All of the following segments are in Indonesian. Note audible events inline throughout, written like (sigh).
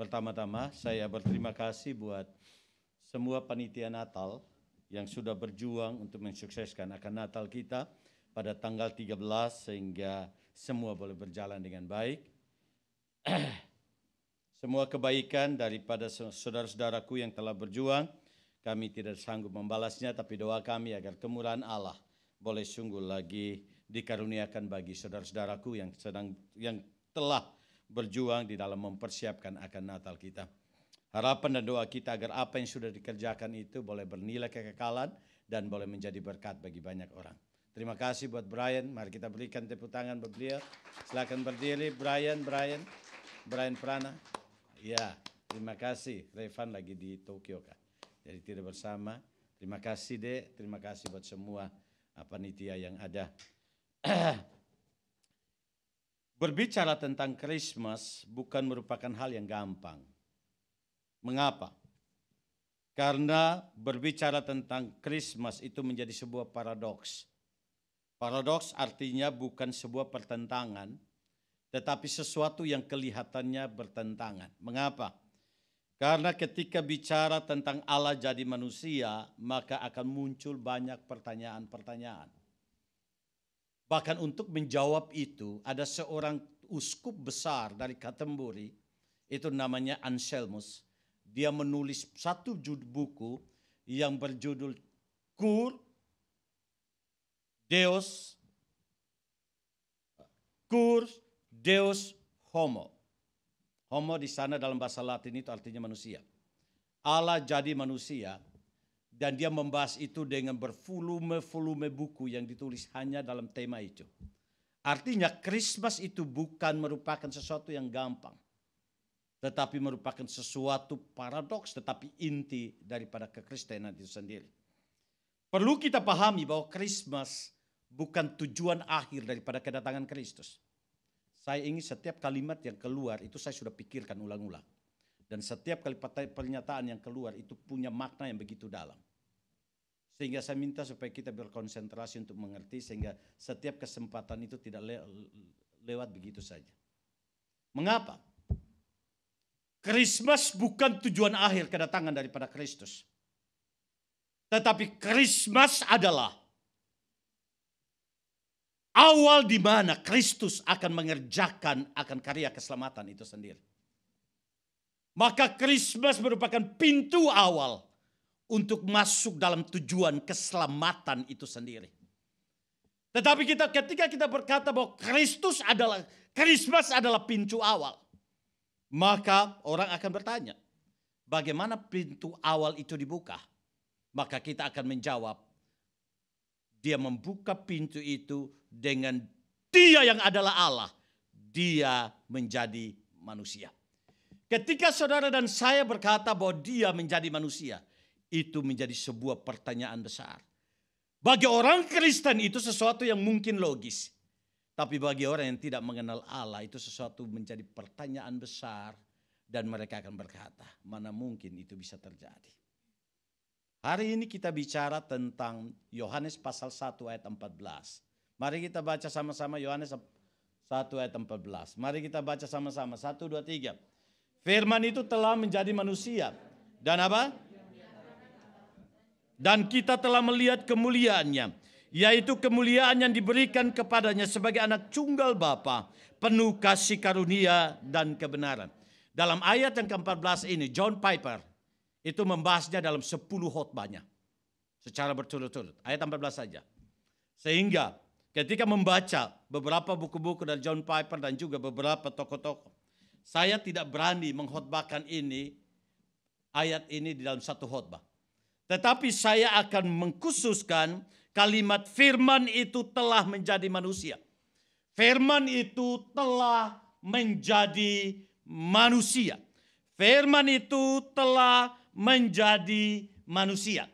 Pertama-tama saya berterima kasih buat semua panitia Natal yang sudah berjuang untuk mensukseskan akan Natal kita pada tanggal 13 sehingga semua boleh berjalan dengan baik. (clears throat) semua kebaikan daripada saudara-saudaraku yang telah berjuang, kami tidak sanggup membalasnya tapi doa kami agar kemurahan Allah boleh sungguh lagi dikaruniakan bagi saudara-saudaraku yang sedang yang telah berjuang di dalam mempersiapkan akan Natal kita. Harapan dan doa kita agar apa yang sudah dikerjakan itu boleh bernilai kekekalan dan boleh menjadi berkat bagi banyak orang. Terima kasih buat Brian. Mari kita berikan tepuk tangan buat beliau. Silakan berdiri Brian, Brian, Brian Prana. Ya, terima kasih. Revan lagi di Tokyo kan. Jadi tidak bersama. Terima kasih deh. Terima kasih buat semua panitia yang ada. (clears throat) Berbicara tentang Christmas bukan merupakan hal yang gampang. Mengapa? Karena berbicara tentang Christmas itu menjadi sebuah paradoks. Paradoks artinya bukan sebuah pertentangan, tetapi sesuatu yang kelihatannya bertentangan. Mengapa? Karena ketika bicara tentang Allah jadi manusia, maka akan muncul banyak pertanyaan-pertanyaan. Bahkan untuk menjawab itu ada seorang uskup besar dari Katemburi itu namanya Anselmus. Dia menulis satu judul buku yang berjudul Kur Deus Kur Deus Homo. Homo di sana dalam bahasa Latin itu artinya manusia. Allah jadi manusia dan dia membahas itu dengan bervolume-volume buku yang ditulis hanya dalam tema itu. Artinya Christmas itu bukan merupakan sesuatu yang gampang. Tetapi merupakan sesuatu paradoks tetapi inti daripada kekristenan itu sendiri. Perlu kita pahami bahwa Christmas bukan tujuan akhir daripada kedatangan Kristus. Saya ingin setiap kalimat yang keluar itu saya sudah pikirkan ulang-ulang. Dan setiap kali pernyataan yang keluar itu punya makna yang begitu dalam. Sehingga saya minta supaya kita berkonsentrasi untuk mengerti sehingga setiap kesempatan itu tidak le lewat begitu saja. Mengapa? Christmas bukan tujuan akhir kedatangan daripada Kristus. Tetapi Christmas adalah awal di mana Kristus akan mengerjakan akan karya keselamatan itu sendiri. Maka Christmas merupakan pintu awal untuk masuk dalam tujuan keselamatan itu sendiri. Tetapi kita ketika kita berkata bahwa Kristus adalah Krismas adalah pintu awal, maka orang akan bertanya, bagaimana pintu awal itu dibuka? Maka kita akan menjawab, dia membuka pintu itu dengan dia yang adalah Allah, dia menjadi manusia. Ketika saudara dan saya berkata bahwa dia menjadi manusia, itu menjadi sebuah pertanyaan besar. Bagi orang Kristen itu sesuatu yang mungkin logis. Tapi bagi orang yang tidak mengenal Allah itu sesuatu menjadi pertanyaan besar. Dan mereka akan berkata, mana mungkin itu bisa terjadi. Hari ini kita bicara tentang Yohanes pasal 1 ayat 14. Mari kita baca sama-sama Yohanes 1 ayat 14. Mari kita baca sama-sama. 1, 2, 3. Firman itu telah menjadi manusia. Dan apa? Dan kita telah melihat kemuliaannya, yaitu kemuliaan yang diberikan kepadanya sebagai anak tunggal Bapa, penuh kasih karunia dan kebenaran. Dalam ayat yang ke-14 ini, John Piper itu membahasnya dalam 10 khotbahnya. Secara berturut-turut. Ayat 14 saja. Sehingga ketika membaca beberapa buku-buku dari John Piper dan juga beberapa tokoh-tokoh. Saya tidak berani mengkhotbahkan ini, ayat ini di dalam satu khotbah. Tetapi saya akan mengkhususkan kalimat firman itu telah menjadi manusia. Firman itu telah menjadi manusia. Firman itu telah menjadi manusia.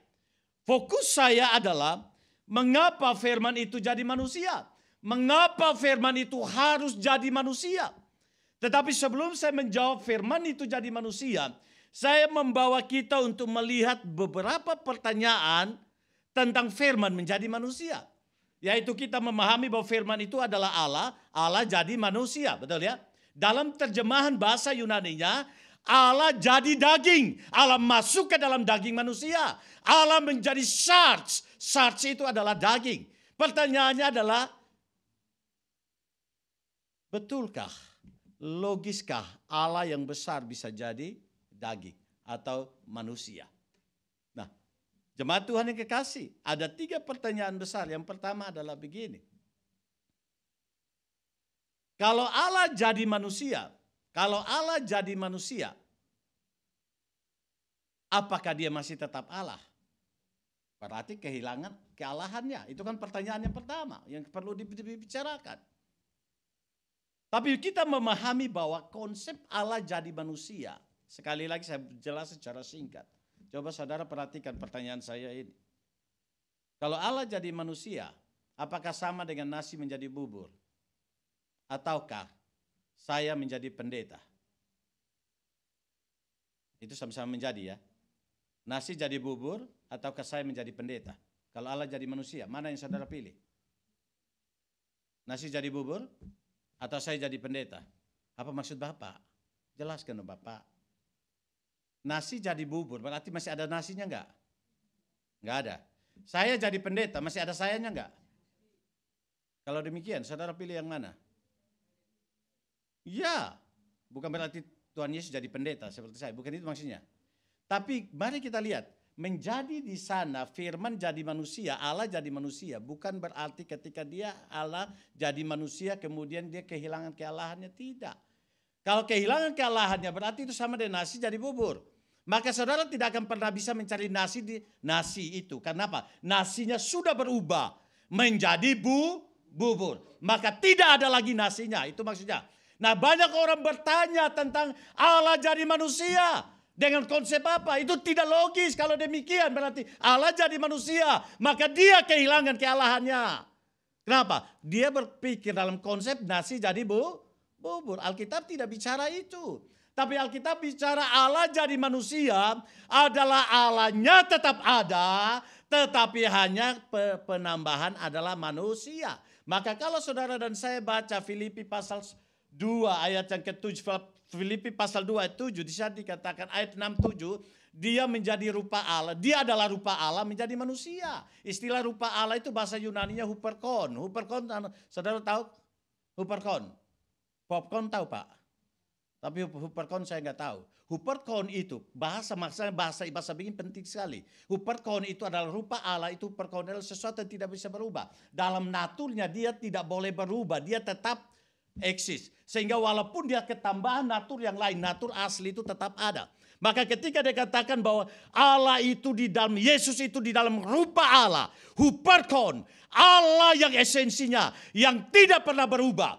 Fokus saya adalah mengapa firman itu jadi manusia? Mengapa firman itu harus jadi manusia? Tetapi sebelum saya menjawab firman itu jadi manusia, saya membawa kita untuk melihat beberapa pertanyaan tentang firman menjadi manusia. Yaitu kita memahami bahwa firman itu adalah Allah, Allah jadi manusia, betul ya? Dalam terjemahan bahasa Yunaninya, Allah jadi daging, Allah masuk ke dalam daging manusia. Allah menjadi sarts, sarts itu adalah daging. Pertanyaannya adalah, betulkah, logiskah Allah yang besar bisa jadi daging atau manusia. Nah, jemaat Tuhan yang kekasih, ada tiga pertanyaan besar. Yang pertama adalah begini. Kalau Allah jadi manusia, kalau Allah jadi manusia, apakah dia masih tetap Allah? Berarti kehilangan kealahannya. Itu kan pertanyaan yang pertama yang perlu dibicarakan. Tapi kita memahami bahwa konsep Allah jadi manusia Sekali lagi saya jelas secara singkat. Coba saudara perhatikan pertanyaan saya ini. Kalau Allah jadi manusia, apakah sama dengan nasi menjadi bubur? Ataukah saya menjadi pendeta? Itu sama-sama menjadi ya. Nasi jadi bubur ataukah saya menjadi pendeta? Kalau Allah jadi manusia, mana yang saudara pilih? Nasi jadi bubur atau saya jadi pendeta? Apa maksud Bapak? Jelaskan Bapak. Nasi jadi bubur, berarti masih ada nasinya enggak? Enggak ada. Saya jadi pendeta, masih ada sayanya enggak? Kalau demikian, saudara pilih yang mana? Ya, bukan berarti Tuhan Yesus jadi pendeta seperti saya, bukan itu maksudnya. Tapi mari kita lihat, menjadi di sana firman jadi manusia, Allah jadi manusia. Bukan berarti ketika dia Allah jadi manusia kemudian dia kehilangan kealahannya. Tidak. Kalau kehilangan kealahannya berarti itu sama dengan nasi jadi bubur maka saudara tidak akan pernah bisa mencari nasi di nasi itu. Kenapa? Nasinya sudah berubah menjadi bu bubur. Maka tidak ada lagi nasinya. Itu maksudnya. Nah banyak orang bertanya tentang Allah jadi manusia. Dengan konsep apa? Itu tidak logis. Kalau demikian berarti Allah jadi manusia. Maka dia kehilangan kealahannya. Kenapa? Dia berpikir dalam konsep nasi jadi bu, bubur. Alkitab tidak bicara itu. Tapi Alkitab bicara Allah jadi manusia adalah Allahnya tetap ada, tetapi hanya penambahan adalah manusia. Maka kalau saudara dan saya baca Filipi pasal 2 ayat yang ke-7 Filipi pasal 2 ayat 7 di dikatakan ayat 67 dia menjadi rupa Allah. Dia adalah rupa Allah menjadi manusia. Istilah rupa Allah itu bahasa Yunani nya huperkon. Huperkon saudara tahu huperkon? Popcorn tahu Pak? Tapi Huppercon saya nggak tahu. Huppercon itu bahasa maksudnya bahasa bahasa bikin penting sekali. Huppercon itu adalah rupa Allah itu Huppercon adalah sesuatu yang tidak bisa berubah. Dalam naturnya dia tidak boleh berubah, dia tetap eksis. Sehingga walaupun dia ketambahan natur yang lain, natur asli itu tetap ada. Maka ketika dia katakan bahwa Allah itu di dalam Yesus itu di dalam rupa Allah, Huppercon, Allah yang esensinya yang tidak pernah berubah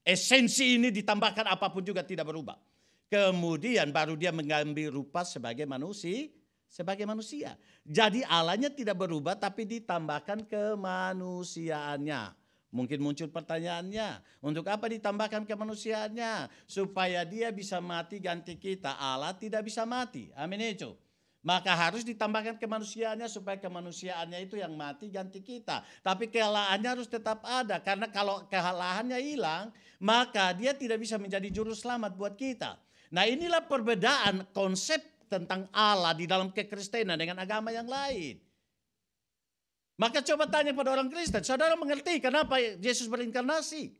Esensi ini ditambahkan apapun juga tidak berubah. Kemudian baru dia mengambil rupa sebagai manusia, sebagai manusia. Jadi Allahnya tidak berubah tapi ditambahkan kemanusiaannya. Mungkin muncul pertanyaannya, untuk apa ditambahkan kemanusiaannya? Supaya dia bisa mati ganti kita. Allah tidak bisa mati. Amin itu. Maka harus ditambahkan kemanusiaannya supaya kemanusiaannya itu yang mati ganti kita. Tapi kealahannya harus tetap ada karena kalau kealahannya hilang maka dia tidak bisa menjadi juru selamat buat kita. Nah inilah perbedaan konsep tentang Allah di dalam kekristenan dengan agama yang lain. Maka coba tanya pada orang Kristen, saudara mengerti kenapa Yesus berinkarnasi?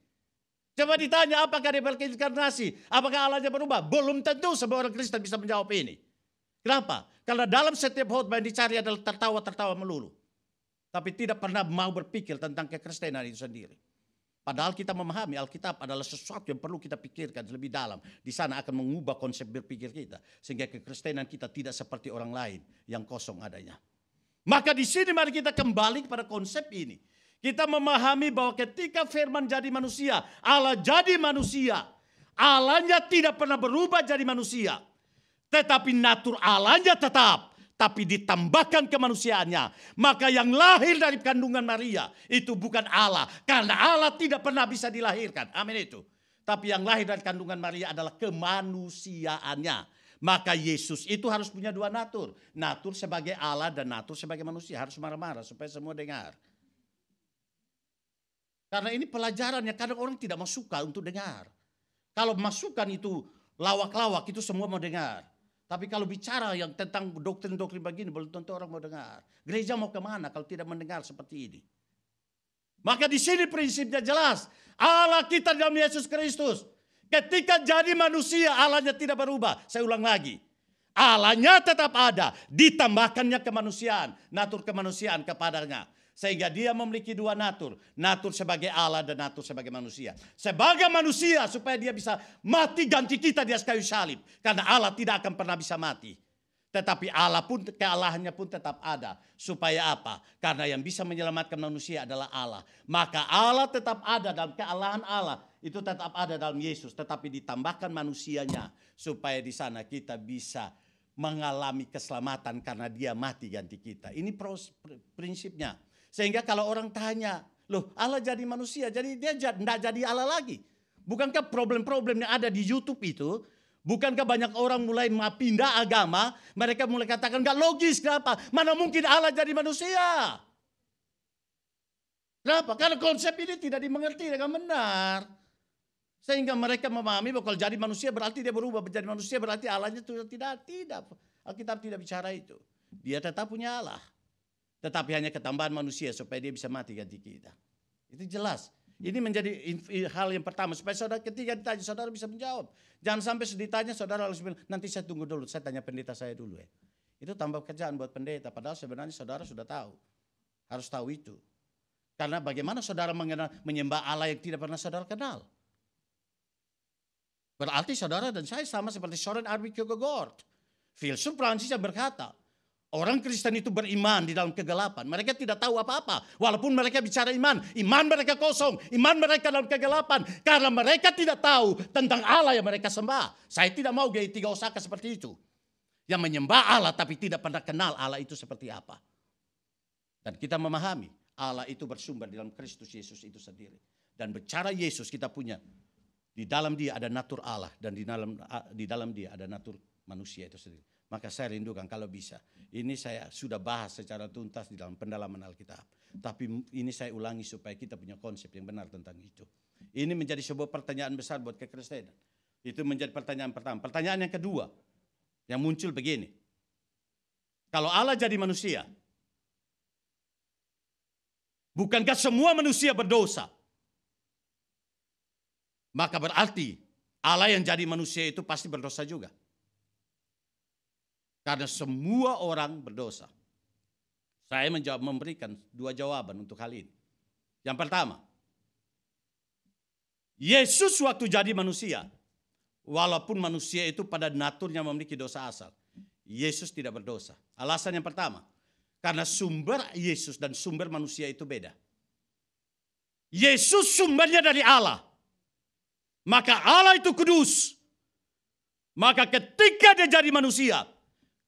Coba ditanya apakah dia berinkarnasi? Apakah Allahnya berubah? Belum tentu sebuah orang Kristen bisa menjawab ini. Kenapa? Karena dalam setiap khutbah yang dicari adalah tertawa-tertawa melulu. Tapi tidak pernah mau berpikir tentang kekristenan itu sendiri. Padahal kita memahami Alkitab adalah sesuatu yang perlu kita pikirkan lebih dalam. Di sana akan mengubah konsep berpikir kita. Sehingga kekristenan kita tidak seperti orang lain yang kosong adanya. Maka di sini mari kita kembali kepada konsep ini. Kita memahami bahwa ketika firman jadi manusia, Allah jadi manusia. Allahnya tidak pernah berubah jadi manusia. Tetapi natur Allahnya tetap. Tapi ditambahkan kemanusiaannya. Maka yang lahir dari kandungan Maria itu bukan Allah. Karena Allah tidak pernah bisa dilahirkan. Amin itu. Tapi yang lahir dari kandungan Maria adalah kemanusiaannya. Maka Yesus itu harus punya dua natur. Natur sebagai Allah dan natur sebagai manusia. Harus marah-marah supaya semua dengar. Karena ini pelajarannya. yang kadang orang tidak mau suka untuk dengar. Kalau masukan itu lawak-lawak itu semua mau dengar. Tapi kalau bicara yang tentang doktrin-doktrin begini, belum tentu orang mau dengar. Gereja mau kemana kalau tidak mendengar seperti ini? Maka di sini prinsipnya jelas. Allah kita dalam Yesus Kristus. Ketika jadi manusia, Allahnya tidak berubah. Saya ulang lagi. Allahnya tetap ada. Ditambahkannya kemanusiaan. Natur kemanusiaan kepadanya. Sehingga dia memiliki dua natur. Natur sebagai Allah dan natur sebagai manusia. Sebagai manusia supaya dia bisa mati ganti kita di atas kayu salib. Karena Allah tidak akan pernah bisa mati. Tetapi Allah pun, kealahannya pun tetap ada. Supaya apa? Karena yang bisa menyelamatkan manusia adalah Allah. Maka Allah tetap ada dalam kealahan Allah. Itu tetap ada dalam Yesus. Tetapi ditambahkan manusianya. Supaya di sana kita bisa mengalami keselamatan karena dia mati ganti kita. Ini prinsipnya. Sehingga kalau orang tanya, loh Allah jadi manusia, jadi dia tidak jadi Allah lagi. Bukankah problem-problem yang ada di Youtube itu, bukankah banyak orang mulai pindah agama, mereka mulai katakan gak logis, kenapa? Mana mungkin Allah jadi manusia? Kenapa? Karena konsep ini tidak dimengerti dengan benar. Sehingga mereka memahami bahwa kalau jadi manusia berarti dia berubah. Menjadi manusia berarti Allahnya tidak, tidak. Alkitab tidak bicara itu. Dia tetap punya Allah. Tetapi hanya ketambahan manusia supaya dia bisa mati ganti kita. Itu jelas. Ini menjadi hal yang pertama. Supaya saudara ketika ditanya, saudara bisa menjawab. Jangan sampai ditanya, saudara harus bilang, nanti saya tunggu dulu, saya tanya pendeta saya dulu ya. Itu tambah kerjaan buat pendeta. Padahal sebenarnya saudara sudah tahu. Harus tahu itu. Karena bagaimana saudara mengenal, menyembah Allah yang tidak pernah saudara kenal. Berarti saudara dan saya sama seperti Soren Arbi Kierkegaard. Filsuf Prancis yang berkata, Orang Kristen itu beriman di dalam kegelapan. Mereka tidak tahu apa-apa. Walaupun mereka bicara iman. Iman mereka kosong. Iman mereka dalam kegelapan. Karena mereka tidak tahu tentang Allah yang mereka sembah. Saya tidak mau gaya tiga Osaka seperti itu. Yang menyembah Allah tapi tidak pernah kenal Allah itu seperti apa. Dan kita memahami Allah itu bersumber di dalam Kristus Yesus itu sendiri. Dan bicara Yesus kita punya. Di dalam dia ada natur Allah. Dan di dalam, di dalam dia ada natur manusia itu sendiri. Maka saya rindukan kalau bisa. Ini saya sudah bahas secara tuntas di dalam pendalaman Alkitab. Tapi ini saya ulangi supaya kita punya konsep yang benar tentang itu. Ini menjadi sebuah pertanyaan besar buat kekristenan. Itu menjadi pertanyaan pertama. Pertanyaan yang kedua yang muncul begini. Kalau Allah jadi manusia, bukankah semua manusia berdosa? Maka berarti Allah yang jadi manusia itu pasti berdosa juga. Karena semua orang berdosa. Saya menjawab memberikan dua jawaban untuk hal ini. Yang pertama, Yesus waktu jadi manusia, walaupun manusia itu pada naturnya memiliki dosa asal, Yesus tidak berdosa. Alasan yang pertama, karena sumber Yesus dan sumber manusia itu beda. Yesus sumbernya dari Allah. Maka Allah itu kudus. Maka ketika dia jadi manusia,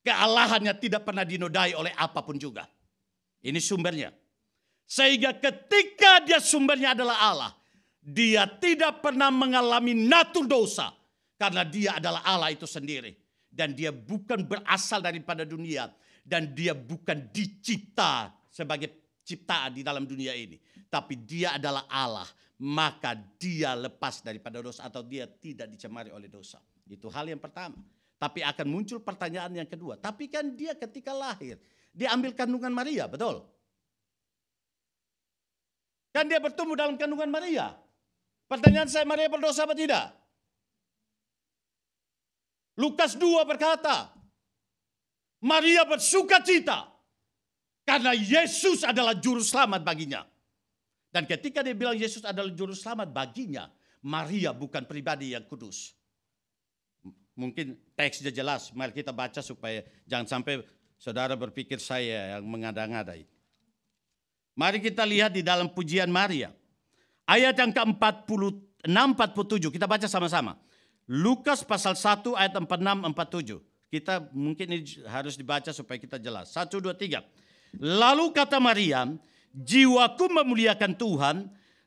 Kealahannya tidak pernah dinodai oleh apapun juga. Ini sumbernya. Sehingga ketika dia sumbernya adalah Allah, dia tidak pernah mengalami natur dosa karena dia adalah Allah itu sendiri dan dia bukan berasal daripada dunia dan dia bukan dicipta sebagai ciptaan di dalam dunia ini, tapi dia adalah Allah, maka dia lepas daripada dosa atau dia tidak dicemari oleh dosa. Itu hal yang pertama. Tapi akan muncul pertanyaan yang kedua. Tapi kan dia ketika lahir, dia ambil kandungan Maria, betul? Kan dia bertumbuh dalam kandungan Maria. Pertanyaan saya, Maria berdosa apa tidak? Lukas 2 berkata, Maria bersuka cita karena Yesus adalah juru selamat baginya. Dan ketika dia bilang Yesus adalah juru selamat baginya, Maria bukan pribadi yang kudus mungkin teksnya jelas, mari kita baca supaya jangan sampai saudara berpikir saya yang mengada ngada ini. Mari kita lihat di dalam pujian Maria. Ayat yang ke-46, 47, kita baca sama-sama. Lukas pasal 1 ayat 46, 47. Kita mungkin ini harus dibaca supaya kita jelas. 1, 2, 3. Lalu kata Maria, jiwaku memuliakan Tuhan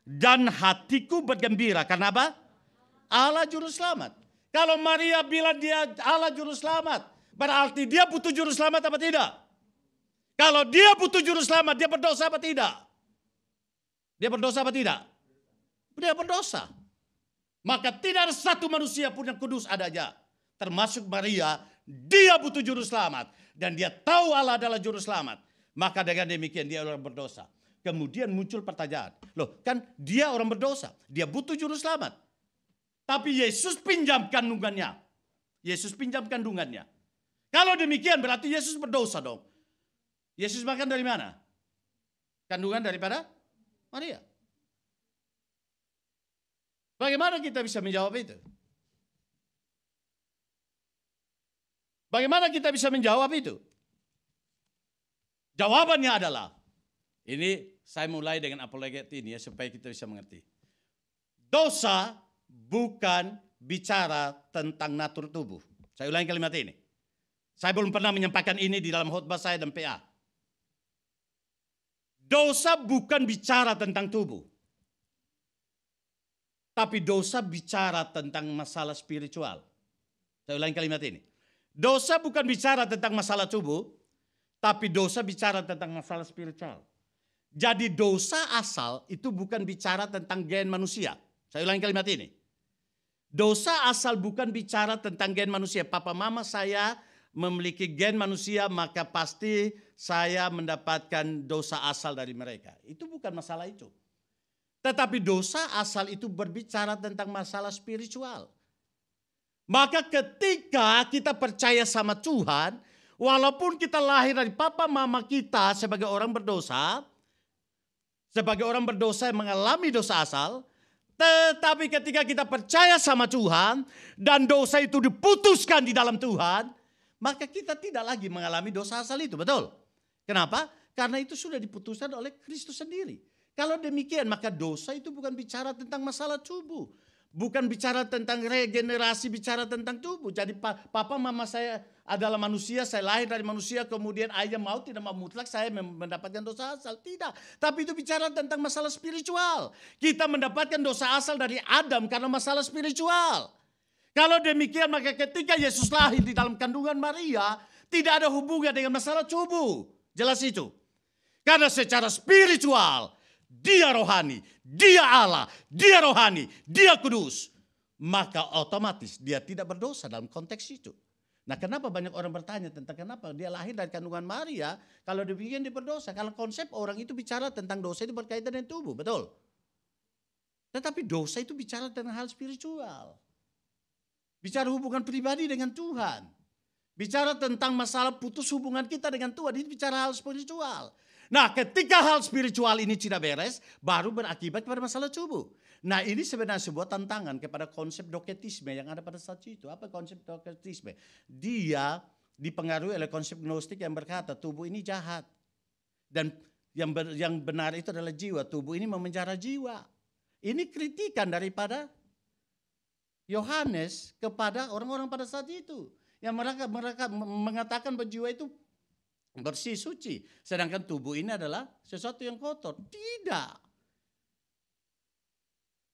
dan hatiku bergembira. Karena apa? Allah juru selamat. Kalau Maria bilang dia Allah juru selamat, berarti dia butuh juru selamat apa tidak? Kalau dia butuh juru selamat, dia berdosa apa tidak? Dia berdosa apa tidak? Dia berdosa. Maka tidak ada satu manusia pun yang kudus ada adanya. Termasuk Maria, dia butuh juru selamat. Dan dia tahu Allah adalah juru selamat. Maka dengan demikian dia orang berdosa. Kemudian muncul pertanyaan. Loh kan dia orang berdosa. Dia butuh juru selamat. Tapi Yesus pinjam kandungannya. Yesus pinjam kandungannya. Kalau demikian berarti Yesus berdosa dong. Yesus makan dari mana? Kandungan daripada Maria. Bagaimana kita bisa menjawab itu? Bagaimana kita bisa menjawab itu? Jawabannya adalah, ini saya mulai dengan apologet ini ya supaya kita bisa mengerti. Dosa bukan bicara tentang natur tubuh. Saya ulangi kalimat ini. Saya belum pernah menyampaikan ini di dalam khutbah saya dan PA. Dosa bukan bicara tentang tubuh. Tapi dosa bicara tentang masalah spiritual. Saya ulangi kalimat ini. Dosa bukan bicara tentang masalah tubuh, tapi dosa bicara tentang masalah spiritual. Jadi dosa asal itu bukan bicara tentang gen manusia. Saya ulangi kalimat ini. Dosa asal bukan bicara tentang gen manusia. Papa mama saya memiliki gen manusia maka pasti saya mendapatkan dosa asal dari mereka. Itu bukan masalah itu. Tetapi dosa asal itu berbicara tentang masalah spiritual. Maka ketika kita percaya sama Tuhan, walaupun kita lahir dari papa mama kita sebagai orang berdosa, sebagai orang berdosa yang mengalami dosa asal, tetapi ketika kita percaya sama Tuhan dan dosa itu diputuskan di dalam Tuhan, maka kita tidak lagi mengalami dosa asal itu, betul? Kenapa? Karena itu sudah diputuskan oleh Kristus sendiri. Kalau demikian, maka dosa itu bukan bicara tentang masalah tubuh, bukan bicara tentang regenerasi, bicara tentang tubuh. Jadi papa mama saya adalah manusia, saya lahir dari manusia, kemudian ayah mau tidak mau mutlak saya mendapatkan dosa asal. Tidak. Tapi itu bicara tentang masalah spiritual. Kita mendapatkan dosa asal dari Adam karena masalah spiritual. Kalau demikian maka ketika Yesus lahir di dalam kandungan Maria, tidak ada hubungan dengan masalah tubuh. Jelas itu. Karena secara spiritual, dia rohani, dia Allah, dia rohani, dia kudus. Maka otomatis dia tidak berdosa dalam konteks itu. Nah kenapa banyak orang bertanya tentang kenapa dia lahir dari kandungan Maria, kalau demikian dia berdosa. Kalau konsep orang itu bicara tentang dosa itu berkaitan dengan tubuh, betul? Tetapi dosa itu bicara tentang hal spiritual. Bicara hubungan pribadi dengan Tuhan. Bicara tentang masalah putus hubungan kita dengan Tuhan, ini bicara hal spiritual. Nah ketika hal spiritual ini tidak beres, baru berakibat kepada masalah tubuh. Nah ini sebenarnya sebuah tantangan kepada konsep doketisme yang ada pada saat itu. Apa konsep doketisme? Dia dipengaruhi oleh konsep gnostik yang berkata tubuh ini jahat. Dan yang, ber, yang benar itu adalah jiwa. Tubuh ini memenjara jiwa. Ini kritikan daripada Yohanes kepada orang-orang pada saat itu yang mereka mereka mengatakan jiwa itu bersih suci sedangkan tubuh ini adalah sesuatu yang kotor tidak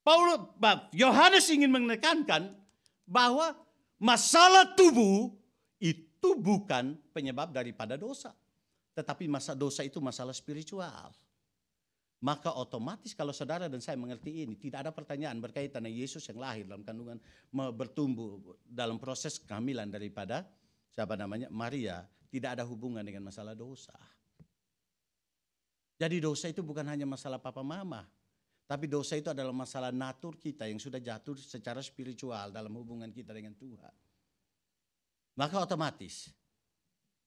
Paulus, Yohanes ingin menekankan bahwa masalah tubuh itu bukan penyebab daripada dosa. Tetapi masa dosa itu masalah spiritual. Maka otomatis kalau saudara dan saya mengerti ini, tidak ada pertanyaan berkaitan dengan Yesus yang lahir dalam kandungan bertumbuh dalam proses kehamilan daripada siapa namanya Maria, tidak ada hubungan dengan masalah dosa. Jadi dosa itu bukan hanya masalah papa mama, tapi dosa itu adalah masalah natur kita yang sudah jatuh secara spiritual dalam hubungan kita dengan Tuhan. Maka otomatis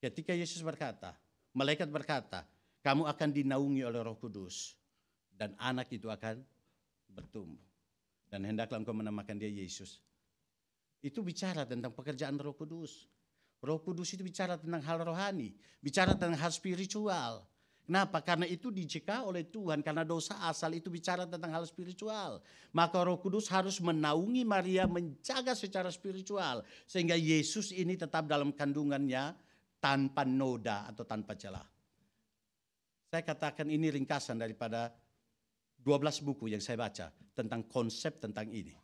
ketika Yesus berkata, malaikat berkata, kamu akan dinaungi oleh roh kudus dan anak itu akan bertumbuh. Dan hendaklah engkau menamakan dia Yesus. Itu bicara tentang pekerjaan roh kudus. Roh kudus itu bicara tentang hal rohani, bicara tentang hal spiritual. Kenapa? Karena itu dijeka oleh Tuhan. Karena dosa asal itu bicara tentang hal spiritual. Maka roh kudus harus menaungi Maria menjaga secara spiritual. Sehingga Yesus ini tetap dalam kandungannya tanpa noda atau tanpa celah. Saya katakan ini ringkasan daripada 12 buku yang saya baca tentang konsep tentang ini.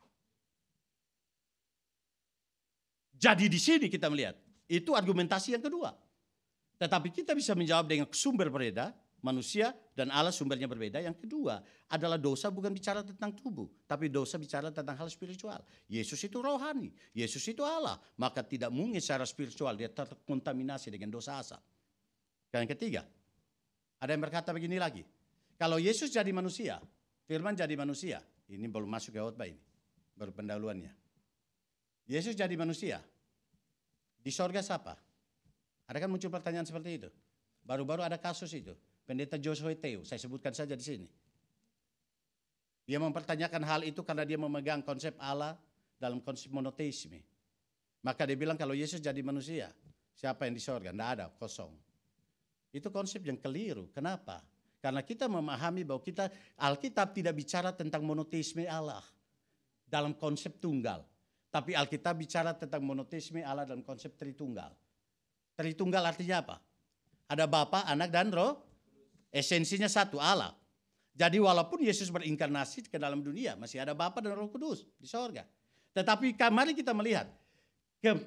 Jadi di sini kita melihat, itu argumentasi yang kedua. Tetapi kita bisa menjawab dengan sumber berbeda, manusia dan Allah sumbernya berbeda. Yang kedua adalah dosa bukan bicara tentang tubuh, tapi dosa bicara tentang hal spiritual. Yesus itu rohani, Yesus itu Allah. Maka tidak mungkin secara spiritual dia terkontaminasi dengan dosa asal. yang ketiga, ada yang berkata begini lagi. Kalau Yesus jadi manusia, firman jadi manusia. Ini belum masuk ke khotbah ini, baru pendahuluannya. Yesus jadi manusia. Di sorga siapa? Ada kan muncul pertanyaan seperti itu. Baru-baru ada kasus itu. Pendeta Joshua Teo, saya sebutkan saja di sini. Dia mempertanyakan hal itu karena dia memegang konsep Allah dalam konsep monoteisme. Maka dia bilang kalau Yesus jadi manusia, siapa yang di sorga? Tidak ada, kosong. Itu konsep yang keliru. Kenapa? Karena kita memahami bahwa kita Alkitab tidak bicara tentang monoteisme Allah dalam konsep tunggal. Tapi Alkitab bicara tentang monoteisme Allah dalam konsep Tritunggal. Tritunggal artinya apa? Ada Bapa, Anak, dan Roh. Esensinya satu, Allah. Jadi walaupun Yesus berinkarnasi ke dalam dunia, masih ada Bapa dan Roh Kudus di sorga. Tetapi mari kita melihat,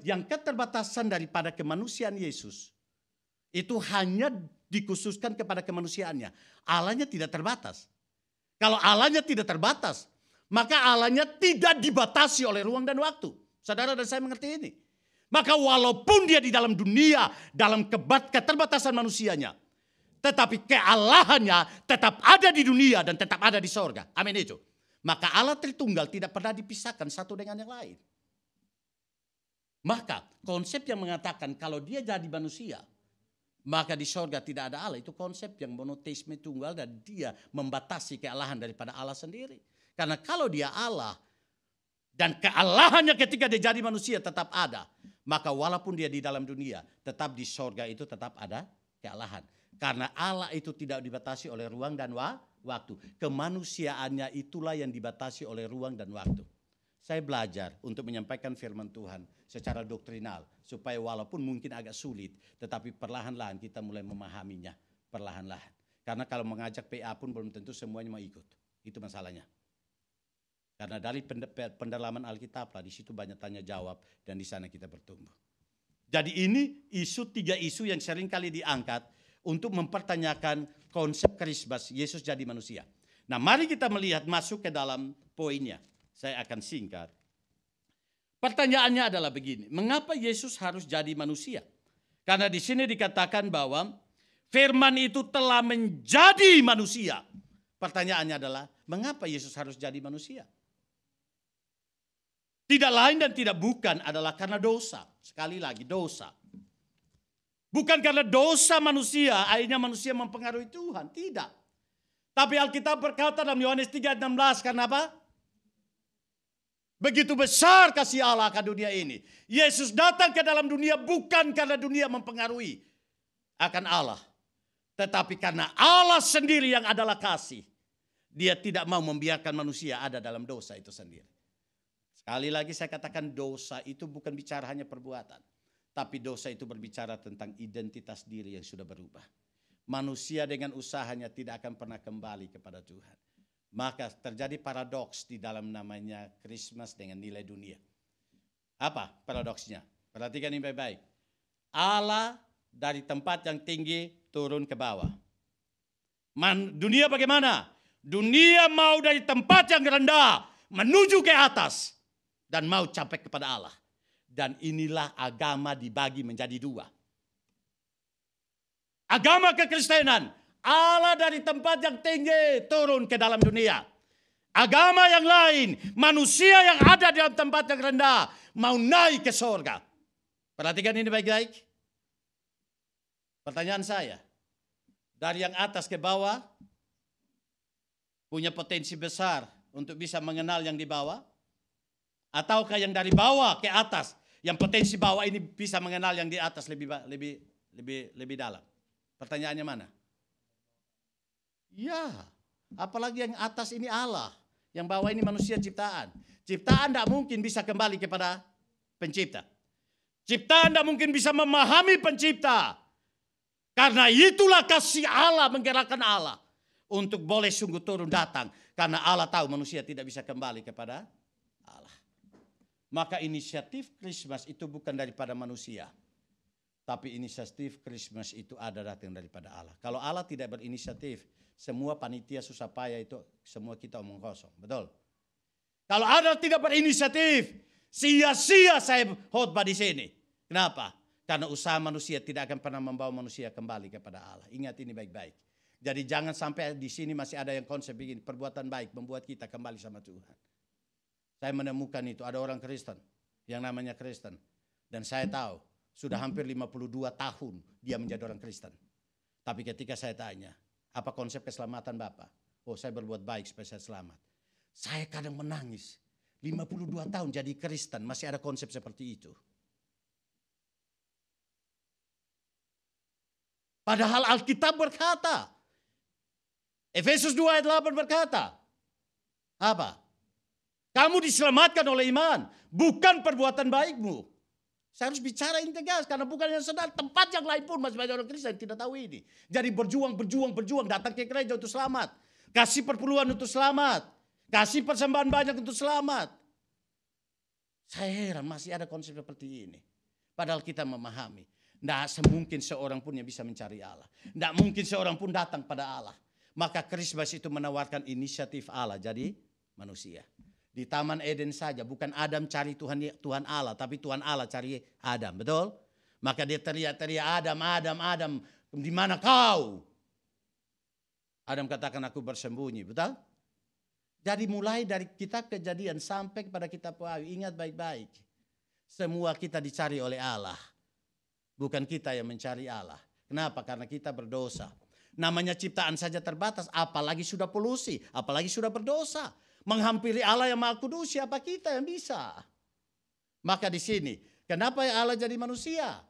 yang keterbatasan daripada kemanusiaan Yesus, itu hanya dikhususkan kepada kemanusiaannya. Allahnya tidak terbatas. Kalau Allahnya tidak terbatas, maka Allahnya tidak dibatasi oleh ruang dan waktu. Saudara dan saya mengerti ini. Maka walaupun dia di dalam dunia, dalam kebat keterbatasan manusianya, tetapi kealahannya tetap ada di dunia dan tetap ada di sorga. Amin itu. Maka Allah Tritunggal tidak pernah dipisahkan satu dengan yang lain. Maka konsep yang mengatakan kalau dia jadi manusia, maka di sorga tidak ada Allah. Itu konsep yang monoteisme tunggal dan dia membatasi kealahan daripada Allah sendiri. Karena kalau dia Allah, dan kealahannya ketika dia jadi manusia tetap ada. Maka walaupun dia di dalam dunia, tetap di sorga itu tetap ada kealahan. Karena Allah itu tidak dibatasi oleh ruang dan wa, waktu. Kemanusiaannya itulah yang dibatasi oleh ruang dan waktu. Saya belajar untuk menyampaikan firman Tuhan secara doktrinal. Supaya walaupun mungkin agak sulit, tetapi perlahan-lahan kita mulai memahaminya. Perlahan-lahan. Karena kalau mengajak PA pun belum tentu semuanya mau ikut. Itu masalahnya. Karena dari pendalaman Alkitab lah, di situ banyak tanya jawab dan di sana kita bertumbuh. Jadi ini isu tiga isu yang sering kali diangkat untuk mempertanyakan konsep Kristus Yesus jadi manusia. Nah, mari kita melihat masuk ke dalam poinnya. Saya akan singkat. Pertanyaannya adalah begini, mengapa Yesus harus jadi manusia? Karena di sini dikatakan bahwa firman itu telah menjadi manusia. Pertanyaannya adalah, mengapa Yesus harus jadi manusia? Tidak lain dan tidak bukan adalah karena dosa. Sekali lagi dosa. Bukan karena dosa manusia, akhirnya manusia mempengaruhi Tuhan. Tidak. Tapi Alkitab berkata dalam Yohanes 3 16, karena apa? Begitu besar kasih Allah ke dunia ini. Yesus datang ke dalam dunia bukan karena dunia mempengaruhi akan Allah. Tetapi karena Allah sendiri yang adalah kasih. Dia tidak mau membiarkan manusia ada dalam dosa itu sendiri. Kali lagi saya katakan dosa itu bukan bicara hanya perbuatan. Tapi dosa itu berbicara tentang identitas diri yang sudah berubah. Manusia dengan usahanya tidak akan pernah kembali kepada Tuhan. Maka terjadi paradoks di dalam namanya Christmas dengan nilai dunia. Apa paradoksnya? Perhatikan ini baik-baik. Allah dari tempat yang tinggi turun ke bawah. Man, dunia bagaimana? Dunia mau dari tempat yang rendah menuju ke atas dan mau capek kepada Allah. Dan inilah agama dibagi menjadi dua. Agama kekristenan, Allah dari tempat yang tinggi turun ke dalam dunia. Agama yang lain, manusia yang ada di dalam tempat yang rendah mau naik ke surga. Perhatikan ini baik-baik. Pertanyaan saya, dari yang atas ke bawah punya potensi besar untuk bisa mengenal yang di bawah ataukah yang dari bawah ke atas yang potensi bawah ini bisa mengenal yang di atas lebih lebih lebih lebih dalam pertanyaannya mana ya apalagi yang atas ini Allah yang bawah ini manusia ciptaan ciptaan tidak mungkin bisa kembali kepada pencipta ciptaan tidak mungkin bisa memahami pencipta karena itulah kasih Allah menggerakkan Allah untuk boleh sungguh turun datang karena Allah tahu manusia tidak bisa kembali kepada Allah maka inisiatif Christmas itu bukan daripada manusia. Tapi inisiatif Christmas itu ada datang daripada Allah. Kalau Allah tidak berinisiatif, semua panitia susah payah itu semua kita omong kosong. Betul? Kalau Allah tidak berinisiatif, sia-sia saya khotbah di sini. Kenapa? Karena usaha manusia tidak akan pernah membawa manusia kembali kepada Allah. Ingat ini baik-baik. Jadi jangan sampai di sini masih ada yang konsep begini. Perbuatan baik membuat kita kembali sama Tuhan. Saya menemukan itu, ada orang Kristen yang namanya Kristen. Dan saya tahu, sudah hampir 52 tahun dia menjadi orang Kristen. Tapi ketika saya tanya, apa konsep keselamatan Bapak? Oh, saya berbuat baik supaya saya selamat. Saya kadang menangis. 52 tahun jadi Kristen, masih ada konsep seperti itu. Padahal Alkitab berkata, Efesus 2 ayat 8 berkata, apa? Kamu diselamatkan oleh iman, bukan perbuatan baikmu. Saya harus bicara ini tegas karena bukan yang sedang tempat yang lain pun masih banyak orang Kristen tidak tahu ini. Jadi berjuang, berjuang, berjuang, datang ke gereja untuk selamat. Kasih perpuluhan untuk selamat. Kasih persembahan banyak untuk selamat. Saya heran masih ada konsep seperti ini. Padahal kita memahami. Tidak semungkin seorang pun yang bisa mencari Allah. Tidak mungkin seorang pun datang pada Allah. Maka Kristus itu menawarkan inisiatif Allah jadi manusia di Taman Eden saja. Bukan Adam cari Tuhan Tuhan Allah, tapi Tuhan Allah cari Adam, betul? Maka dia teriak-teriak Adam, Adam, Adam, di mana kau? Adam katakan aku bersembunyi, betul? Jadi mulai dari kitab kejadian sampai kepada kitab Wahyu, ingat baik-baik. Semua kita dicari oleh Allah. Bukan kita yang mencari Allah. Kenapa? Karena kita berdosa. Namanya ciptaan saja terbatas, apalagi sudah polusi, apalagi sudah berdosa menghampiri Allah yang Maha Kudus siapa kita yang bisa? Maka di sini, kenapa ya Allah jadi manusia?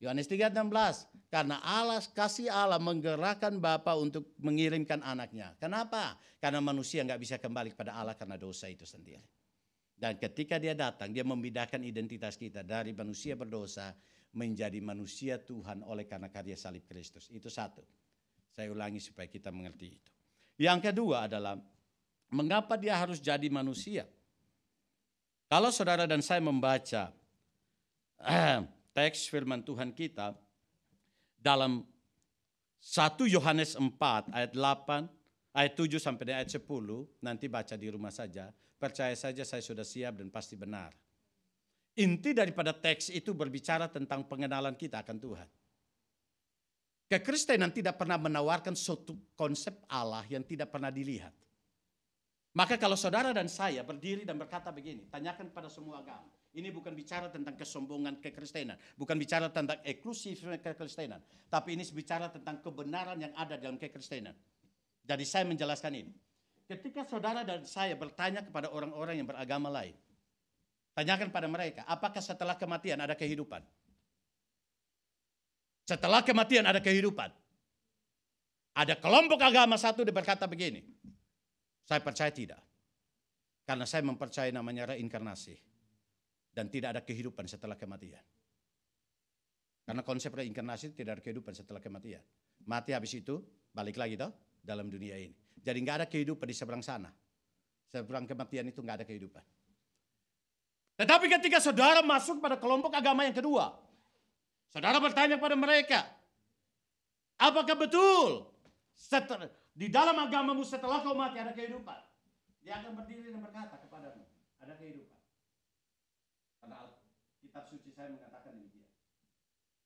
Yohanes 3:16, karena Allah kasih Allah menggerakkan Bapa untuk mengirimkan anaknya. Kenapa? Karena manusia nggak bisa kembali kepada Allah karena dosa itu sendiri. Dan ketika dia datang, dia membedakan identitas kita dari manusia berdosa menjadi manusia Tuhan oleh karena karya salib Kristus. Itu satu. Saya ulangi supaya kita mengerti itu. Yang kedua adalah Mengapa dia harus jadi manusia? Kalau saudara dan saya membaca (clears throat) teks firman Tuhan kita dalam 1 Yohanes 4 ayat 8 ayat 7 sampai dengan ayat 10 nanti baca di rumah saja percaya saja saya sudah siap dan pasti benar. Inti daripada teks itu berbicara tentang pengenalan kita akan Tuhan. Kekristenan tidak pernah menawarkan suatu konsep Allah yang tidak pernah dilihat. Maka kalau saudara dan saya berdiri dan berkata begini, tanyakan pada semua agama. Ini bukan bicara tentang kesombongan kekristenan, bukan bicara tentang eksklusif kekristenan, tapi ini bicara tentang kebenaran yang ada dalam kekristenan. Jadi saya menjelaskan ini. Ketika saudara dan saya bertanya kepada orang-orang yang beragama lain, tanyakan pada mereka, apakah setelah kematian ada kehidupan? Setelah kematian ada kehidupan. Ada kelompok agama satu dia berkata begini, saya percaya tidak. Karena saya mempercayai namanya reinkarnasi. Dan tidak ada kehidupan setelah kematian. Karena konsep reinkarnasi tidak ada kehidupan setelah kematian. Mati habis itu balik lagi toh dalam dunia ini. Jadi nggak ada kehidupan di seberang sana. Seberang kematian itu nggak ada kehidupan. Tetapi ketika saudara masuk pada kelompok agama yang kedua, saudara bertanya kepada mereka, apakah betul di dalam agamamu setelah kau mati ada kehidupan. Dia akan berdiri dan berkata kepadamu, ada kehidupan. Karena kitab suci saya mengatakan demikian.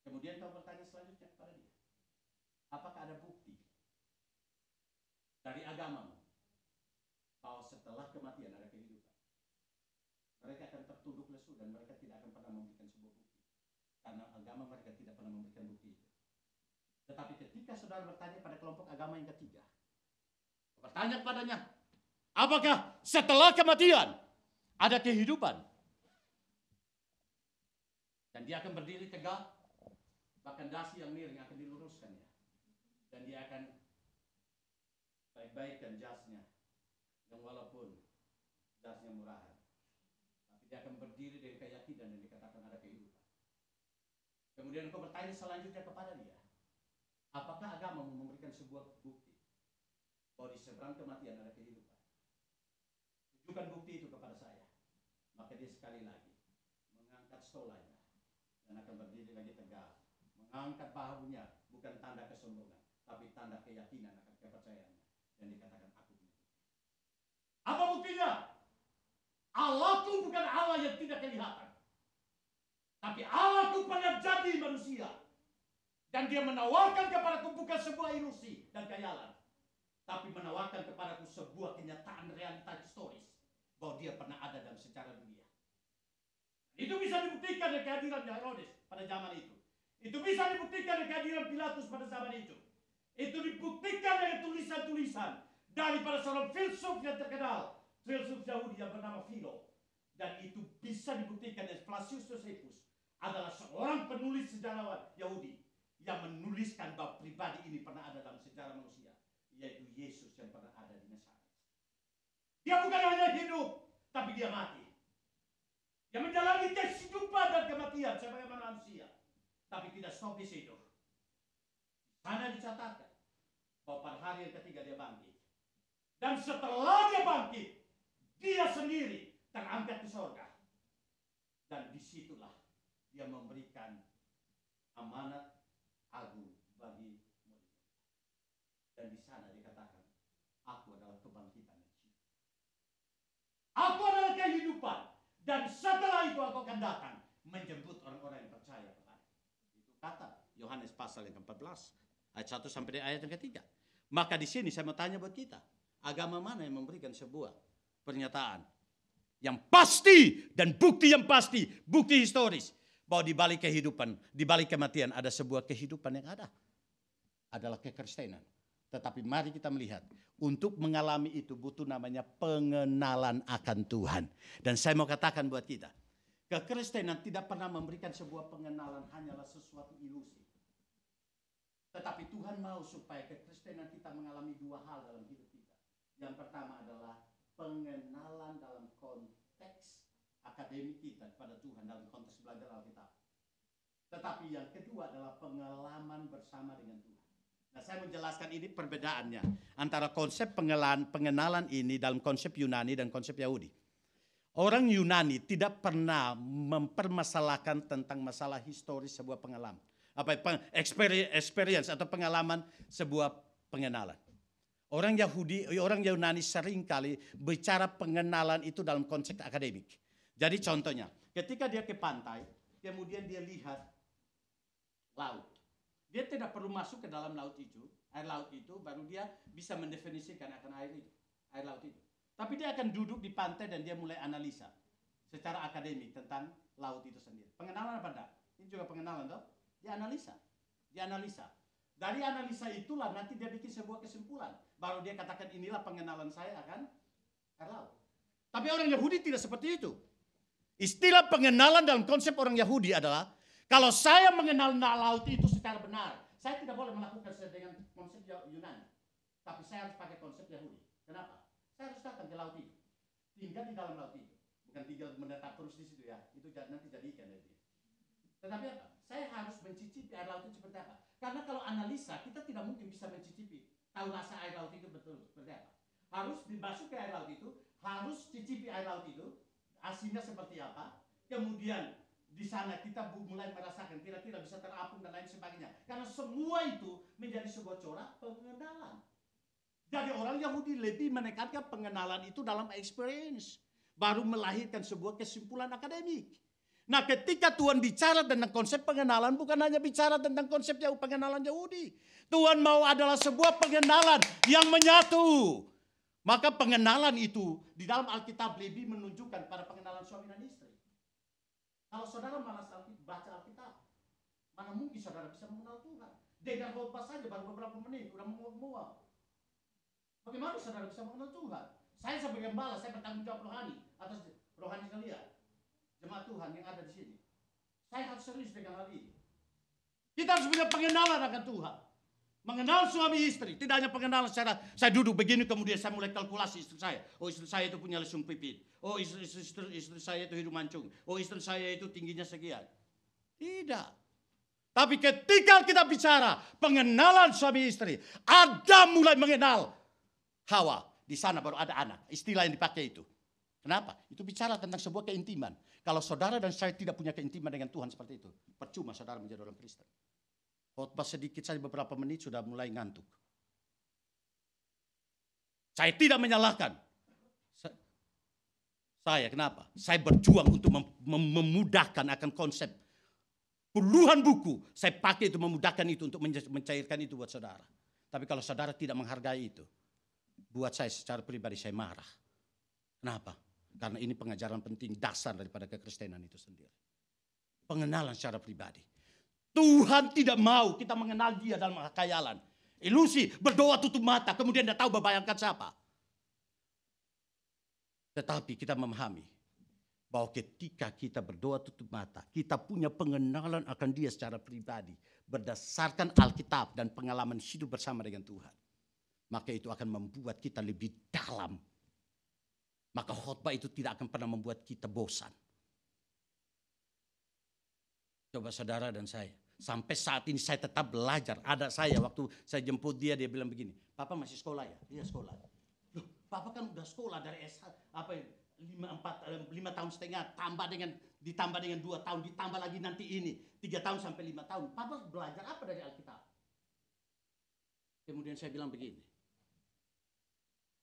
Kemudian kau bertanya selanjutnya kepada dia. Apakah ada bukti dari agamamu bahwa setelah kematian ada kehidupan? Mereka akan tertunduk lesu dan mereka tidak akan pernah memberikan sebuah bukti. Karena agama mereka tidak pernah memberikan bukti Tetapi ketika saudara bertanya pada kelompok agama yang ketiga, Bertanya kepadanya, apakah setelah kematian ada kehidupan? Dan dia akan berdiri tegak, bahkan dasi yang miring akan diluruskannya. Dan dia akan baik-baikkan jasnya, yang walaupun jasnya murahan. Tapi dia akan berdiri dengan keyakinan dan dikatakan ada kehidupan. Kemudian kau bertanya selanjutnya kepada dia, apakah agama memberikan sebuah bukti bahwa di seberang kematian ada kehidupan. Tunjukkan bukti itu kepada saya. Maka dia sekali lagi mengangkat stolanya dan akan berdiri lagi tegak. Mengangkat bahunya bukan tanda kesombongan, tapi tanda keyakinan akan kepercayaannya. Dan dikatakan aku punya Apa buktinya? Allah itu bukan Allah yang tidak kelihatan. Tapi Allah itu pernah jadi manusia. Dan dia menawarkan kepada aku bukan sebuah ilusi dan khayalan tapi menawarkan kepadaku sebuah kenyataan realita historis bahwa dia pernah ada dalam sejarah dunia. Itu bisa dibuktikan dari kehadiran Herodes pada zaman itu. Itu bisa dibuktikan dari kehadiran Pilatus pada zaman itu. Itu dibuktikan dari tulisan-tulisan dari para seorang filsuf yang terkenal, filsuf Yahudi yang bernama Philo. Dan itu bisa dibuktikan dengan Flacius Josephus adalah seorang penulis sejarawan Yahudi yang menuliskan bahwa pribadi ini pernah ada dalam sejarah manusia yaitu Yesus yang pernah ada di Nazaret. Dia bukan hanya hidup, tapi dia mati. Dia menjalani tes jumpa dan kematian sebagai manusia. Tapi tidak stop di situ. Karena dicatatkan bahwa pada hari yang ketiga dia bangkit. Dan setelah dia bangkit, dia sendiri terangkat ke surga. Dan disitulah dia memberikan amanat agung Aku adalah kehidupan. Dan setelah itu aku akan datang menjemput orang-orang yang percaya kepada. Itu kata Yohanes pasal yang ke-14 ayat 1 sampai ayat yang ketiga. Maka di sini saya mau tanya buat kita, agama mana yang memberikan sebuah pernyataan yang pasti dan bukti yang pasti, bukti historis bahwa di balik kehidupan, di balik kematian ada sebuah kehidupan yang ada adalah kekristenan. Tetapi mari kita melihat, untuk mengalami itu butuh namanya pengenalan akan Tuhan. Dan saya mau katakan buat kita, kekristenan tidak pernah memberikan sebuah pengenalan hanyalah sesuatu ilusi. Tetapi Tuhan mau supaya kekristenan kita mengalami dua hal dalam hidup kita. Yang pertama adalah pengenalan dalam konteks akademik kita kepada Tuhan dalam konteks belajar Alkitab. Tetapi yang kedua adalah pengalaman bersama dengan Tuhan. Nah, saya menjelaskan ini perbedaannya antara konsep pengenalan, pengenalan ini dalam konsep Yunani dan konsep Yahudi. Orang Yunani tidak pernah mempermasalahkan tentang masalah historis sebuah pengalaman, apa experience atau pengalaman sebuah pengenalan. Orang Yahudi, orang Yunani seringkali bicara pengenalan itu dalam konsep akademik. Jadi contohnya, ketika dia ke pantai, kemudian dia lihat laut dia tidak perlu masuk ke dalam laut itu, air laut itu, baru dia bisa mendefinisikan akan air itu, air laut itu. Tapi dia akan duduk di pantai dan dia mulai analisa secara akademik tentang laut itu sendiri. Pengenalan apa enggak? Ini juga pengenalan dong. Dia analisa. Dia analisa. Dari analisa itulah nanti dia bikin sebuah kesimpulan. Baru dia katakan inilah pengenalan saya akan air laut. Tapi orang Yahudi tidak seperti itu. Istilah pengenalan dalam konsep orang Yahudi adalah kalau saya mengenal laut itu secara benar, saya tidak boleh melakukan sesuai dengan konsep Yunani. Tapi saya harus pakai konsep Yahudi. Kenapa? Saya harus datang ke laut itu. Tinggal di dalam laut itu. Bukan tinggal menetap terus di situ ya. Itu nanti jadi ikan. Nanti. Tetapi apa? Saya harus mencicipi air laut itu seperti apa. Karena kalau analisa, kita tidak mungkin bisa mencicipi. Tahu rasa air laut itu betul seperti apa. Harus ke air laut itu, harus cicipi air laut itu, asinnya seperti apa, kemudian di sana kita mulai merasakan kita tidak bisa terapung dan lain sebagainya. Karena semua itu menjadi sebuah corak pengenalan. Jadi orang Yahudi lebih menekankan pengenalan itu dalam experience. Baru melahirkan sebuah kesimpulan akademik. Nah ketika Tuhan bicara tentang konsep pengenalan bukan hanya bicara tentang konsep jauh pengenalan Yahudi. Tuhan mau adalah sebuah pengenalan yang menyatu. Maka pengenalan itu di dalam Alkitab lebih menunjukkan pada pengenalan suami dan istri. Kalau saudara malas baca Alkitab, mana mungkin saudara bisa mengenal Tuhan. Dengan khotbah saja baru beberapa menit, udah menguap-nguap. Bagaimana saudara bisa mengenal Tuhan? Saya sebagai gembala, saya bertanggung jawab rohani atas rohani kalian. Jemaat Tuhan yang ada di sini. Saya harus serius dengan hal ini. Kita harus punya pengenalan akan Tuhan. Mengenal suami istri, tidak hanya pengenalan secara saya duduk begini kemudian saya mulai kalkulasi istri saya. Oh istri saya itu punya lesung pipit. Oh istri, istri, istri, istri saya itu hidung mancung. Oh istri saya itu tingginya sekian. Tidak. Tapi ketika kita bicara pengenalan suami istri, ada mulai mengenal Hawa. Di sana baru ada anak. Istilah yang dipakai itu. Kenapa? Itu bicara tentang sebuah keintiman. Kalau saudara dan saya tidak punya keintiman dengan Tuhan seperti itu, percuma saudara menjadi orang Kristen khotbah sedikit saja beberapa menit sudah mulai ngantuk. Saya tidak menyalahkan. Saya, kenapa? Saya berjuang untuk mem memudahkan akan konsep puluhan buku. Saya pakai itu memudahkan itu untuk mencairkan itu buat saudara. Tapi kalau saudara tidak menghargai itu, buat saya secara pribadi saya marah. Kenapa? Karena ini pengajaran penting dasar daripada kekristenan itu sendiri. Pengenalan secara pribadi. Tuhan tidak mau kita mengenal dia dalam kekayalan. Ilusi, eh, berdoa tutup mata, kemudian tidak tahu membayangkan siapa. Tetapi kita memahami bahwa ketika kita berdoa tutup mata, kita punya pengenalan akan dia secara pribadi berdasarkan Alkitab dan pengalaman hidup bersama dengan Tuhan. Maka itu akan membuat kita lebih dalam. Maka khutbah itu tidak akan pernah membuat kita bosan. Coba saudara dan saya, Sampai saat ini saya tetap belajar. Ada saya waktu saya jemput dia, dia bilang begini, Papa masih sekolah ya? Iya sekolah. Loh, Papa kan udah sekolah dari s apa ya? lima empat eh, lima tahun setengah tambah dengan ditambah dengan dua tahun ditambah lagi nanti ini tiga tahun sampai lima tahun papa belajar apa dari Alkitab kemudian saya bilang begini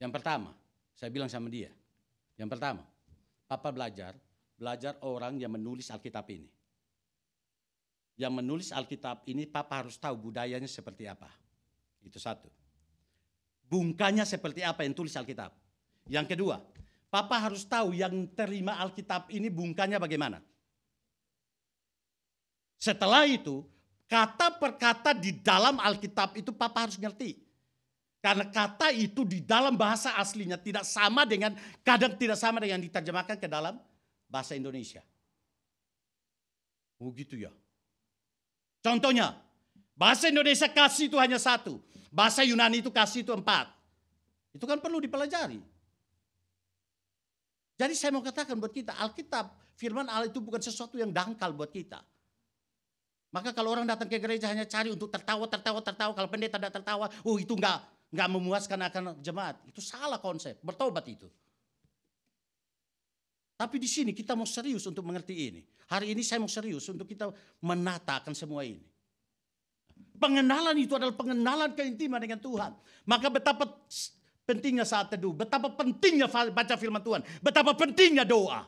yang pertama saya bilang sama dia yang pertama papa belajar belajar orang yang menulis Alkitab ini yang menulis Alkitab ini papa harus tahu budayanya seperti apa. Itu satu. Bungkanya seperti apa yang tulis Alkitab. Yang kedua, papa harus tahu yang terima Alkitab ini bungkanya bagaimana. Setelah itu, kata per kata di dalam Alkitab itu papa harus ngerti. Karena kata itu di dalam bahasa aslinya tidak sama dengan, kadang tidak sama dengan yang diterjemahkan ke dalam bahasa Indonesia. Oh gitu ya. Contohnya, bahasa Indonesia kasih itu hanya satu. Bahasa Yunani itu kasih itu empat. Itu kan perlu dipelajari. Jadi saya mau katakan buat kita, Alkitab, firman Allah itu bukan sesuatu yang dangkal buat kita. Maka kalau orang datang ke gereja hanya cari untuk tertawa, tertawa, tertawa. Kalau pendeta tidak tertawa, oh itu enggak, enggak memuaskan akan jemaat. Itu salah konsep, bertobat itu. Tapi di sini kita mau serius untuk mengerti ini. Hari ini saya mau serius untuk kita menatakan semua ini. Pengenalan itu adalah pengenalan keintiman dengan Tuhan. Maka betapa pentingnya saat teduh, betapa pentingnya baca firman Tuhan, betapa pentingnya doa.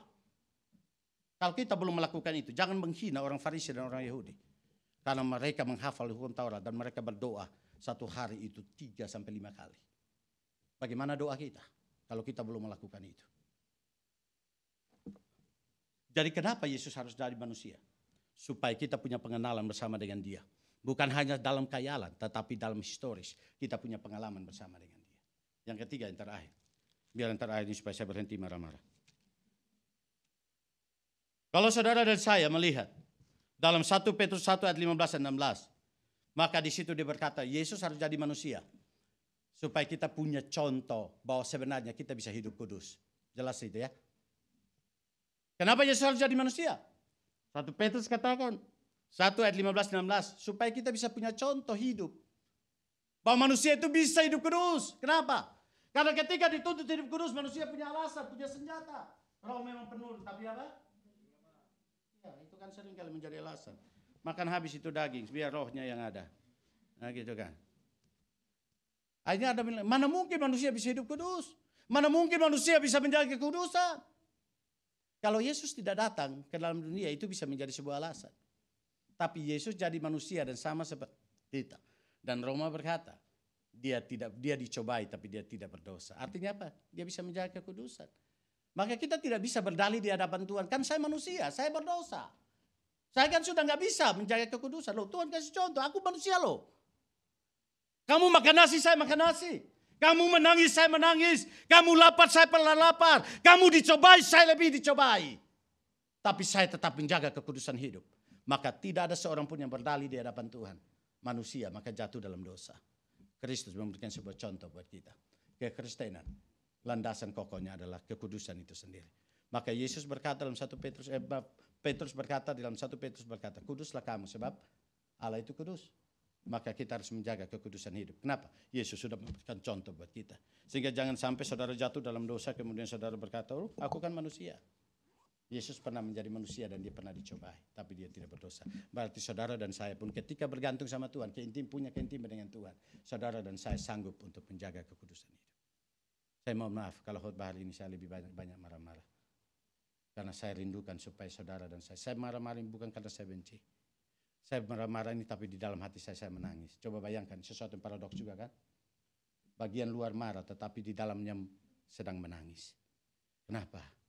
Kalau kita belum melakukan itu, jangan menghina orang Farisi dan orang Yahudi. Karena mereka menghafal hukum Taurat dan mereka berdoa satu hari itu tiga sampai lima kali. Bagaimana doa kita kalau kita belum melakukan itu? Jadi kenapa Yesus harus dari manusia? Supaya kita punya pengenalan bersama dengan dia. Bukan hanya dalam kayalan, tetapi dalam historis. Kita punya pengalaman bersama dengan dia. Yang ketiga, yang terakhir. Biar yang terakhir ini supaya saya berhenti marah-marah. Kalau saudara dan saya melihat dalam 1 Petrus 1 ayat 15 dan 16, maka di situ dia berkata, Yesus harus jadi manusia supaya kita punya contoh bahwa sebenarnya kita bisa hidup kudus. Jelas itu ya. Kenapa Yesus harus jadi manusia? Satu Petrus katakan, satu ayat 15-16, supaya kita bisa punya contoh hidup. Bahwa manusia itu bisa hidup kudus. Kenapa? Karena ketika dituntut hidup kudus, manusia punya alasan, punya senjata. Roh memang penuh, tapi apa? Ya, itu kan sering kali menjadi alasan. Makan habis itu daging, biar rohnya yang ada. Nah gitu kan. Akhirnya ada mana mungkin manusia bisa hidup kudus? Mana mungkin manusia bisa menjaga kekudusan? Kalau Yesus tidak datang ke dalam dunia itu bisa menjadi sebuah alasan. Tapi Yesus jadi manusia dan sama seperti kita. Dan Roma berkata, dia tidak dia dicobai tapi dia tidak berdosa. Artinya apa? Dia bisa menjaga kekudusan. Maka kita tidak bisa berdalih di hadapan Tuhan. Kan saya manusia, saya berdosa. Saya kan sudah nggak bisa menjaga kekudusan. Loh, Tuhan kasih contoh, aku manusia loh. Kamu makan nasi, saya makan nasi. Kamu menangis, saya menangis. Kamu lapar, saya pernah lapar. Kamu dicobai, saya lebih dicobai. Tapi saya tetap menjaga kekudusan hidup. Maka tidak ada seorang pun yang berdalih di hadapan Tuhan. Manusia maka jatuh dalam dosa. Kristus memberikan sebuah contoh buat kita. Kekristenan, landasan kokohnya adalah kekudusan itu sendiri. Maka Yesus berkata dalam satu Petrus, eh, Petrus berkata dalam satu Petrus berkata, kuduslah kamu sebab Allah itu kudus maka kita harus menjaga kekudusan hidup. Kenapa? Yesus sudah memberikan contoh buat kita. Sehingga jangan sampai saudara jatuh dalam dosa kemudian saudara berkata, oh, aku kan manusia. Yesus pernah menjadi manusia dan dia pernah dicobai, tapi dia tidak berdosa. Berarti saudara dan saya pun ketika bergantung sama Tuhan, keintim punya keintiman dengan Tuhan, saudara dan saya sanggup untuk menjaga kekudusan hidup. Saya mohon maaf kalau khutbah hari ini saya lebih banyak banyak marah-marah. Karena saya rindukan supaya saudara dan saya, saya marah-marah bukan karena saya benci, saya marah-marah ini tapi di dalam hati saya saya menangis. Coba bayangkan sesuatu yang paradoks juga kan. Bagian luar marah tetapi di dalamnya sedang menangis. Kenapa?